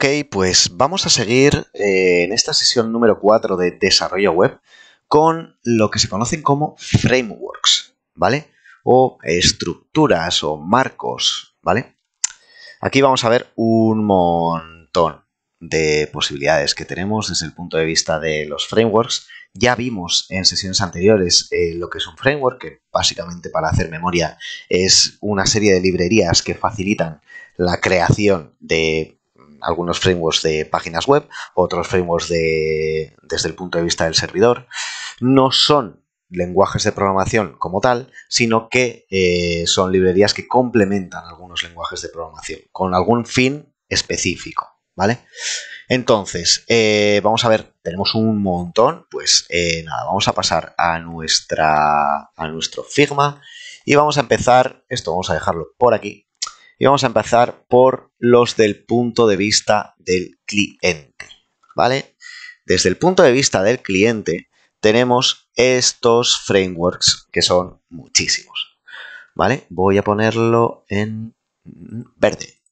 Ok, pues vamos a seguir eh, en esta sesión número 4 de desarrollo web con lo que se conocen como frameworks, ¿vale? O estructuras o marcos, ¿vale? Aquí vamos a ver un montón de posibilidades que tenemos desde el punto de vista de los frameworks. Ya vimos en sesiones anteriores eh, lo que es un framework, que básicamente para hacer memoria es una serie de librerías que facilitan la creación de algunos frameworks de páginas web, otros frameworks desde el punto de vista del servidor. No son lenguajes de programación como tal, sino que eh, son librerías que complementan algunos lenguajes de programación con algún fin específico, ¿vale? Entonces, eh, vamos a ver, tenemos un montón, pues eh, nada, vamos a pasar a, nuestra, a nuestro Figma y vamos a empezar, esto vamos a dejarlo por aquí, y vamos a empezar por los del punto de vista del cliente. ¿Vale? Desde el punto de vista del cliente tenemos estos frameworks que son muchísimos. ¿Vale? Voy a ponerlo en verde.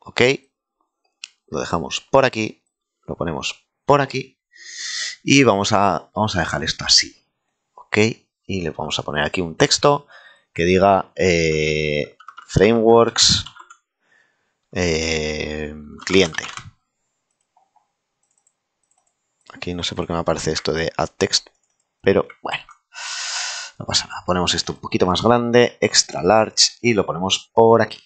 ¿Ok? Lo dejamos por aquí. Lo ponemos por aquí. Y vamos a, a dejar esto así. ¿Ok? Y le vamos a poner aquí un texto que diga eh, frameworks, eh, cliente. Aquí no sé por qué me aparece esto de add text, pero bueno, no pasa nada. Ponemos esto un poquito más grande, extra large, y lo ponemos por aquí.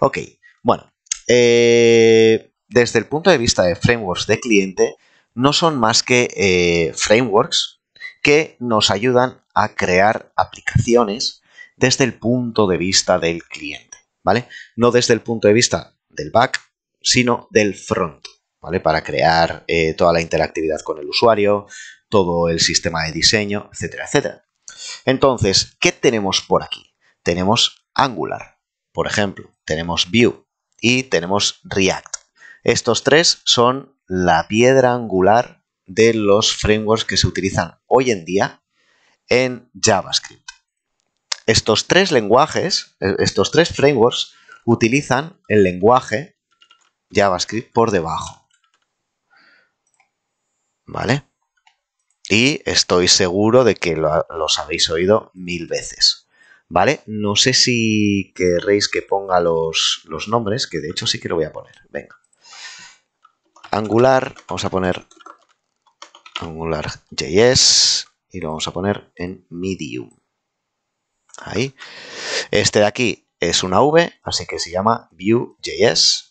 Ok, bueno, eh, desde el punto de vista de frameworks de cliente, no son más que eh, frameworks que nos ayudan a crear aplicaciones desde el punto de vista del cliente, ¿vale? No desde el punto de vista del back, sino del front, ¿vale? Para crear eh, toda la interactividad con el usuario, todo el sistema de diseño, etcétera, etcétera. Entonces, ¿qué tenemos por aquí? Tenemos Angular, por ejemplo, tenemos Vue y tenemos React. Estos tres son la piedra angular de los frameworks que se utilizan hoy en día en JavaScript. Estos tres lenguajes, e, estos tres frameworks, utilizan el lenguaje JavaScript por debajo. ¿Vale? Y estoy seguro de que los habéis oído mil veces. ¿Vale? No sé si querréis que ponga los, los nombres, que de hecho sí que lo voy a poner. Venga. Angular, vamos a poner Angular.js y lo vamos a poner en Medium. Ahí. Este de aquí es una V, así que se llama Vue.js.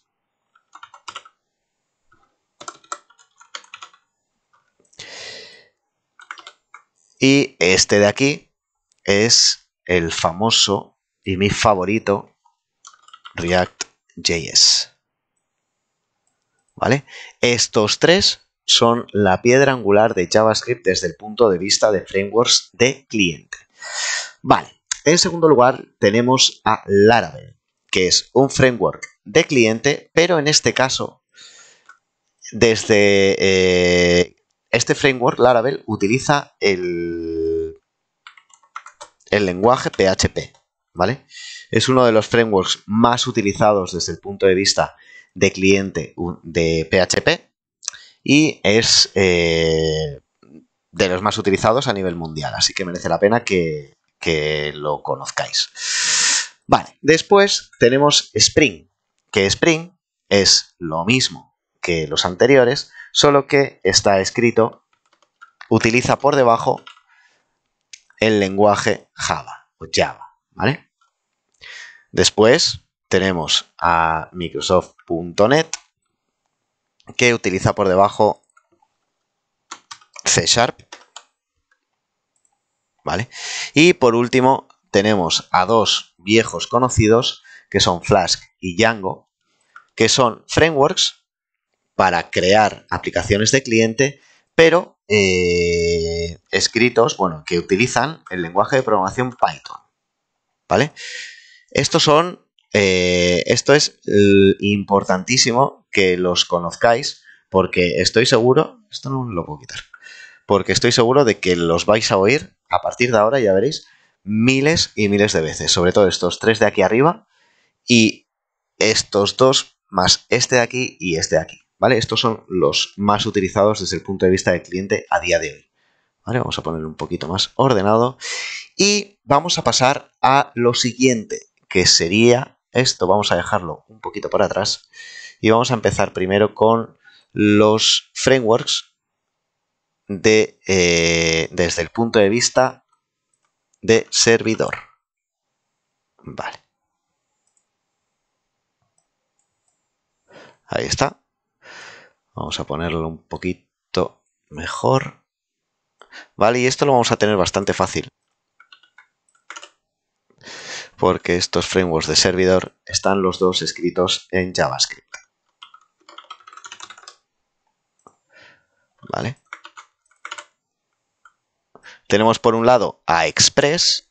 Y este de aquí es el famoso y mi favorito React.js. ¿Vale? Estos tres son la piedra angular de JavaScript desde el punto de vista de frameworks de cliente. Vale, en segundo lugar, tenemos a Laravel, que es un framework de cliente, pero en este caso, desde eh, este framework, Laravel utiliza el, el lenguaje PHP, ¿vale? Es uno de los frameworks más utilizados desde el punto de vista de cliente de PHP y es eh, de los más utilizados a nivel mundial, así que merece la pena que, que lo conozcáis. Vale, después tenemos Spring, que Spring es lo mismo que los anteriores, solo que está escrito, utiliza por debajo el lenguaje Java o Java, ¿vale? Después tenemos a Microsoft.net que utiliza por debajo C Sharp ¿vale? Y por último tenemos a dos viejos conocidos que son Flask y Django, que son frameworks para crear aplicaciones de cliente, pero eh, escritos, bueno, que utilizan el lenguaje de programación Python, ¿vale? Estos son, eh, esto es importantísimo que los conozcáis, porque estoy seguro, esto no lo puedo quitar, porque estoy seguro de que los vais a oír a partir de ahora, ya veréis, miles y miles de veces, sobre todo estos tres de aquí arriba y estos dos más este de aquí y este de aquí, ¿vale? Estos son los más utilizados desde el punto de vista del cliente a día de hoy. ¿Vale? Vamos a poner un poquito más ordenado y vamos a pasar a lo siguiente, que sería esto. Vamos a dejarlo un poquito para atrás y vamos a empezar primero con los frameworks de, eh, desde el punto de vista de servidor. Vale. Ahí está. Vamos a ponerlo un poquito mejor. Vale, y esto lo vamos a tener bastante fácil. Porque estos frameworks de servidor están los dos escritos en JavaScript. Vale. Tenemos por un lado a Express,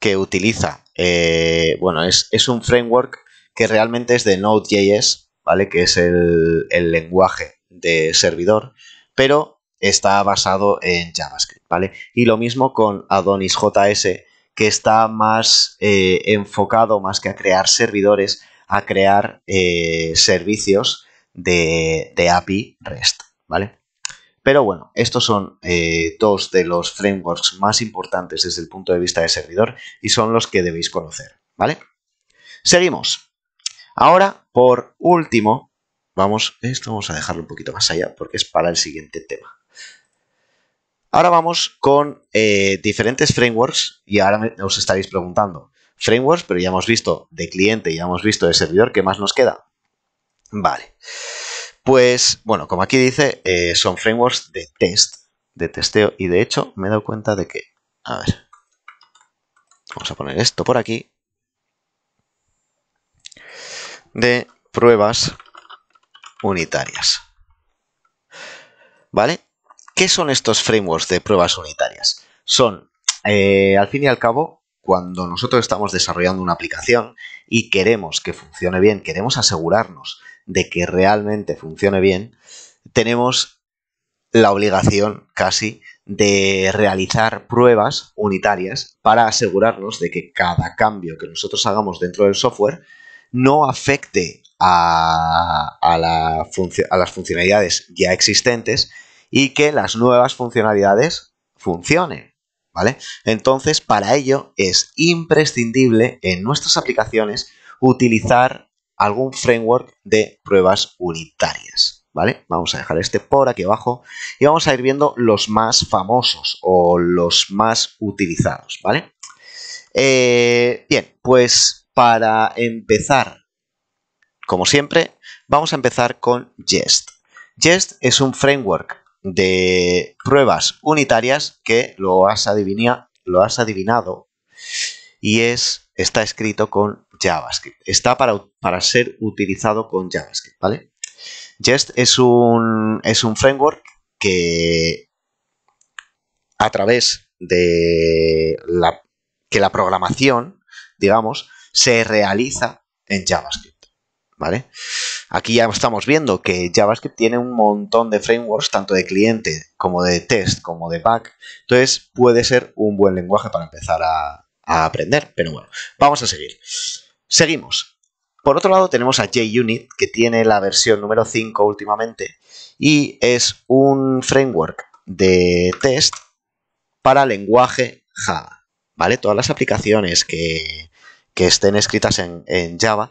que utiliza, eh, bueno, es, un framework que realmente es de Node.js, ¿vale? Que es el, lenguaje de servidor, pero está basado en JavaScript, ¿vale? Y lo mismo con Adonis.js, que está más eh, enfocado, más que a crear servidores, a crear eh, servicios de API REST, ¿vale? Pero bueno, estos son eh, dos de los frameworks más importantes desde el punto de vista de servidor y son los que debéis conocer, ¿vale? Seguimos. Ahora, por último, vamos, esto vamos a dejarlo un poquito más allá porque es para el siguiente tema. Ahora vamos con eh, diferentes frameworks y ahora os estaréis preguntando, frameworks, pero ya hemos visto de cliente y ya hemos visto de servidor, ¿qué más nos queda? Vale. Pues, bueno, como aquí dice, eh, son frameworks de test, de testeo, y de hecho me he dado cuenta de que, a ver, vamos a poner esto por aquí, de pruebas unitarias. ¿Vale? ¿Qué son estos frameworks de pruebas unitarias? Son, eh, al fin y al cabo, cuando nosotros estamos desarrollando una aplicación y queremos que funcione bien, queremos asegurarnos de que realmente funcione bien, tenemos la obligación casi de realizar pruebas unitarias para asegurarnos de que cada cambio que nosotros hagamos dentro del software no afecte a, las funcionalidades ya existentes y que las nuevas funcionalidades funcionen. ¿Vale? Entonces, para ello es imprescindible en nuestras aplicaciones utilizar algún framework de pruebas unitarias. ¿Vale? Vamos a dejar este por aquí abajo y vamos a ir viendo los más famosos o los más utilizados, ¿vale? Eh, bien, pues para empezar, como siempre, vamos a empezar con Jest. Jest es un framework de pruebas unitarias que lo has, lo has adivinado y es, está escrito con JavaScript. Está para, para ser utilizado con JavaScript, ¿vale? Jest es un, es un framework que a través de la, que la programación, digamos, se realiza en JavaScript. ¿Vale? Aquí ya estamos viendo que JavaScript tiene un montón de frameworks, tanto de cliente como de test, como de back. Entonces puede ser un buen lenguaje para empezar a, a aprender. Pero bueno, vamos a seguir. Seguimos. Por otro lado tenemos a JUnit, que tiene la versión número 5 últimamente, y es un framework de test para lenguaje Java. ¿Vale? Todas las aplicaciones que, estén escritas en, Java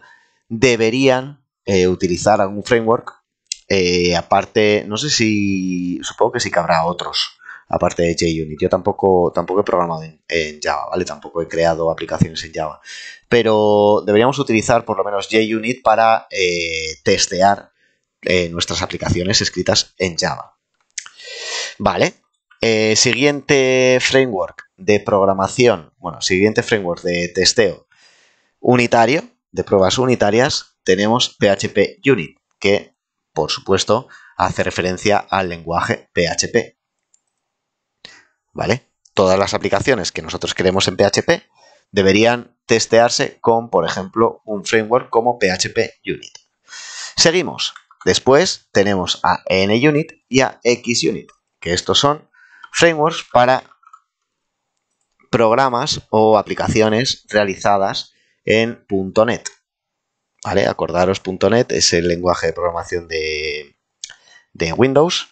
deberían eh, utilizar algún framework. Eh, aparte, no sé si. supongo que sí que habrá otros aparte de JUnit. Yo tampoco, tampoco he programado en, Java, ¿vale? Tampoco he creado aplicaciones en Java. Pero deberíamos utilizar por lo menos JUnit para eh, testear eh, nuestras aplicaciones escritas en Java. Vale. Eh, siguiente framework de programación, bueno, siguiente framework de testeo unitario, de pruebas unitarias, tenemos PHP Unit, que por supuesto hace referencia al lenguaje PHP. ¿vale? Todas las aplicaciones que nosotros queremos en PHP deberían testearse con, por ejemplo, un framework como PHP Unit. Seguimos. Después tenemos a NUnit y a XUnit, que estos son frameworks para programas o aplicaciones realizadas en .NET. ¿Vale? Acordaros, .NET es el lenguaje de programación de, de Windows,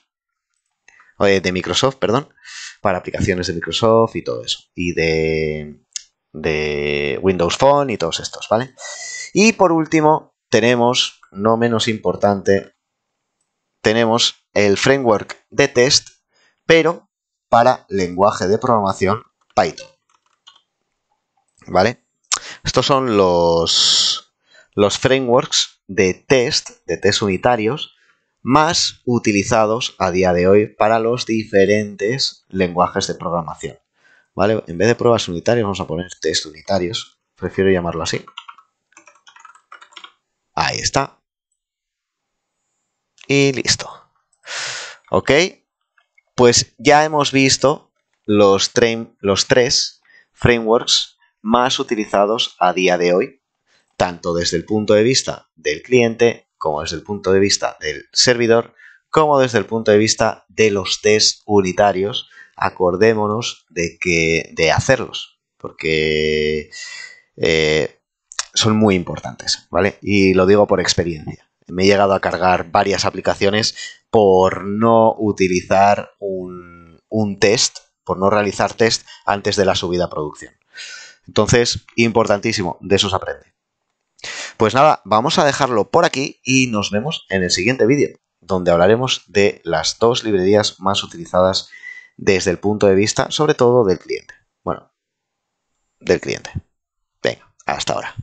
eh, de Microsoft, perdón para aplicaciones de Microsoft y todo eso. Y de, Windows Phone y todos estos, ¿vale? Y por último, tenemos, no menos importante, tenemos el framework de test, pero para lenguaje de programación Python. ¿Vale? Estos son los, los frameworks de test, de test unitarios, más utilizados a día de hoy para los diferentes lenguajes de programación. ¿Vale? En vez de pruebas unitarias vamos a poner test unitarios, prefiero llamarlo así. Ahí está. Y listo. ¿Ok? Pues ya hemos visto los tres frameworks más utilizados a día de hoy, tanto desde el punto de vista del cliente como desde el punto de vista del servidor, como desde el punto de vista de los test unitarios. Acordémonos de que de hacerlos, porque eh, son muy importantes, ¿vale? Y lo digo por experiencia. Me he llegado a cargar varias aplicaciones por no utilizar un, un test, por no realizar test antes de la subida a producción. Entonces, importantísimo, de eso se aprende. Pues nada, vamos a dejarlo por aquí y nos vemos en el siguiente vídeo, donde hablaremos de las dos librerías más utilizadas desde el punto de vista, sobre todo, del cliente. Bueno, del cliente. Venga, hasta ahora.